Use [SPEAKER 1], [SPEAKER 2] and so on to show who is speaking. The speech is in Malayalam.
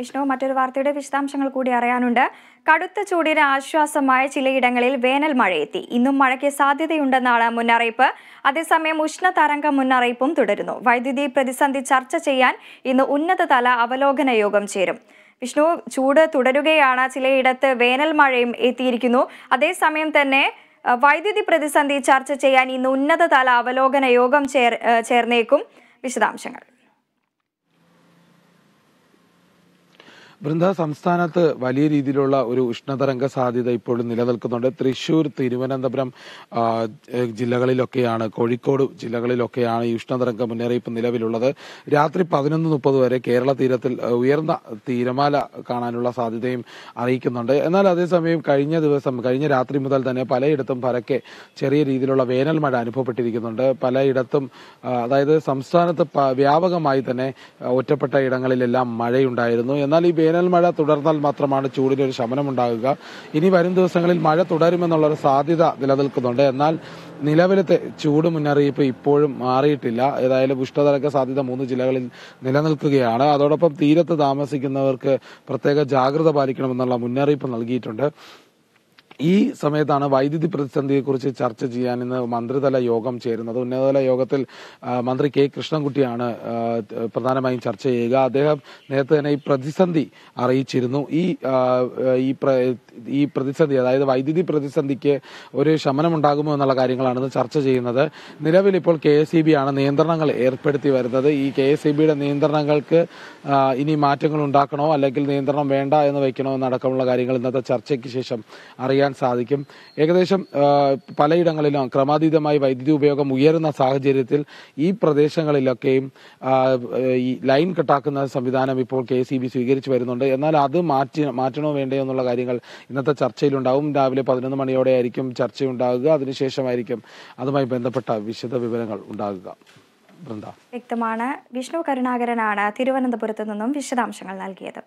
[SPEAKER 1] വിഷ്ണു മറ്റൊരു വാർത്തയുടെ വിശദാംശങ്ങൾ കൂടി അറിയാനുണ്ട് കടുത്ത ചൂടിന് ആശ്വാസമായ ചിലയിടങ്ങളിൽ വേനൽ മഴയെത്തി ഇന്നും മഴയ്ക്ക് സാധ്യതയുണ്ടെന്നാണ് മുന്നറിയിപ്പ് അതേസമയം ഉഷ്ണ തരംഗ മുന്നറിയിപ്പും തുടരുന്നു വൈദ്യുതി പ്രതിസന്ധി ചർച്ച ചെയ്യാൻ ഇന്ന് ഉന്നതതല അവലോകന യോഗം ചേരും വിഷ്ണു ചൂട് തുടരുകയാണ് ചിലയിടത്ത് വേനൽ മഴയും എത്തിയിരിക്കുന്നു അതേസമയം തന്നെ വൈദ്യുതി പ്രതിസന്ധി ചർച്ച ചെയ്യാൻ ഇന്ന് ഉന്നതതല അവലോകന യോഗം ചേർ ചേർന്നേക്കും വിശദാംശങ്ങൾ
[SPEAKER 2] വൃന്ദ സംസ്ഥാനത്ത് വലിയ രീതിയിലുള്ള ഒരു ഉഷ്ണതരംഗ സാധ്യത ഇപ്പോഴും നിലനിൽക്കുന്നുണ്ട് തൃശൂർ തിരുവനന്തപുരം ജില്ലകളിലൊക്കെയാണ് കോഴിക്കോട് ജില്ലകളിലൊക്കെയാണ് ഈ ഉഷ്ണതരംഗ മുന്നറിയിപ്പ് നിലവിലുള്ളത് രാത്രി പതിനൊന്ന് മുപ്പത് വരെ കേരള തീരത്തിൽ ഉയർന്ന തീരമാല കാണാനുള്ള സാധ്യതയും അറിയിക്കുന്നുണ്ട് എന്നാൽ അതേസമയം കഴിഞ്ഞ ദിവസം കഴിഞ്ഞ രാത്രി മുതൽ തന്നെ പലയിടത്തും പരക്കെ ചെറിയ രീതിയിലുള്ള വേനൽ മഴ അനുഭവപ്പെട്ടിരിക്കുന്നുണ്ട് പലയിടത്തും അതായത് സംസ്ഥാനത്ത് വ്യാപകമായി തന്നെ ഒറ്റപ്പെട്ട ഇടങ്ങളിലെല്ലാം മഴയുണ്ടായിരുന്നു എന്നാൽ ഈ വേനൽ മഴ തുടർന്നാൽ മാത്രമാണ് ചൂടിന് ഒരു ശമനമുണ്ടാകുക ഇനി വരും ദിവസങ്ങളിൽ മഴ തുടരുമെന്നുള്ളൊരു സാധ്യത നിലനിൽക്കുന്നുണ്ട് എന്നാൽ നിലവിലത്തെ ചൂട് മുന്നറിയിപ്പ് ഇപ്പോഴും മാറിയിട്ടില്ല ഏതായാലും ഉഷ്ണതരംഗ സാധ്യത മൂന്ന് ജില്ലകളിൽ നിലനിൽക്കുകയാണ് അതോടൊപ്പം തീരത്ത് താമസിക്കുന്നവർക്ക് പ്രത്യേക ജാഗ്രത പാലിക്കണമെന്നുള്ള മുന്നറിയിപ്പ് നൽകിയിട്ടുണ്ട് ഈ സമയത്താണ് വൈദ്യുതി പ്രതിസന്ധിയെക്കുറിച്ച് ചർച്ച ചെയ്യാൻ ഇന്ന് മന്ത്രിതല യോഗം ചേരുന്നത് ഉന്നതതല യോഗത്തിൽ മന്ത്രി കെ കൃഷ്ണൻകുട്ടിയാണ് പ്രധാനമായും ചർച്ച ചെയ്യുക അദ്ദേഹം നേരത്തെ തന്നെ ഈ പ്രതിസന്ധി അറിയിച്ചിരുന്നു ഈ ഈ പ്രതിസന്ധി അതായത് വൈദ്യുതി പ്രതിസന്ധിക്ക് ഒരു ശമനം ഉണ്ടാകുമോ എന്നുള്ള കാര്യങ്ങളാണ് ഇന്ന് ചർച്ച ചെയ്യുന്നത് നിലവിൽ ഇപ്പോൾ കെ എസ് ഇ ബി ആണ് നിയന്ത്രണങ്ങൾ ഏർപ്പെടുത്തി വരുന്നത് ഈ കെ എസ് ഇ ബിയുടെ നിയന്ത്രണങ്ങൾക്ക് ഇനി മാറ്റങ്ങൾ ഉണ്ടാക്കണോ അല്ലെങ്കിൽ നിയന്ത്രണം വേണ്ട എന്ന് വയ്ക്കണോ എന്നടക്കമുള്ള കാര്യങ്ങൾ ഇന്നത്തെ ചർച്ചയ്ക്ക് ശേഷം അറിയാം കുറയ്ക്കാൻ സാധിക്കും ഏകദേശം പലയിടങ്ങളിലും ക്രമാതീതമായി വൈദ്യുതി ഉപയോഗം ഉയരുന്ന സാഹചര്യത്തിൽ ഈ പ്രദേശങ്ങളിലൊക്കെയും ഈ ലൈൻ കട്ടാക്കുന്ന സംവിധാനം ഇപ്പോൾ കെ സി ബി സ്വീകരിച്ചു വരുന്നുണ്ട് എന്നാൽ അത് മാറ്റി മാറ്റണോ വേണ്ടയോ എന്നുള്ള കാര്യങ്ങൾ ഇന്നത്തെ ചർച്ചയിലുണ്ടാവും രാവിലെ പതിനൊന്ന് മണിയോടെ ആയിരിക്കും ചർച്ചയുണ്ടാകുക അതിനുശേഷമായിരിക്കും അതുമായി ബന്ധപ്പെട്ട വിശദ വിവരങ്ങൾ ഉണ്ടാകുക
[SPEAKER 1] വ്യക്തമാണ് വിഷ്ണു കരുണാകരനാണ് തിരുവനന്തപുരത്ത് നിന്നും വിശദാംശങ്ങൾ നൽകിയത്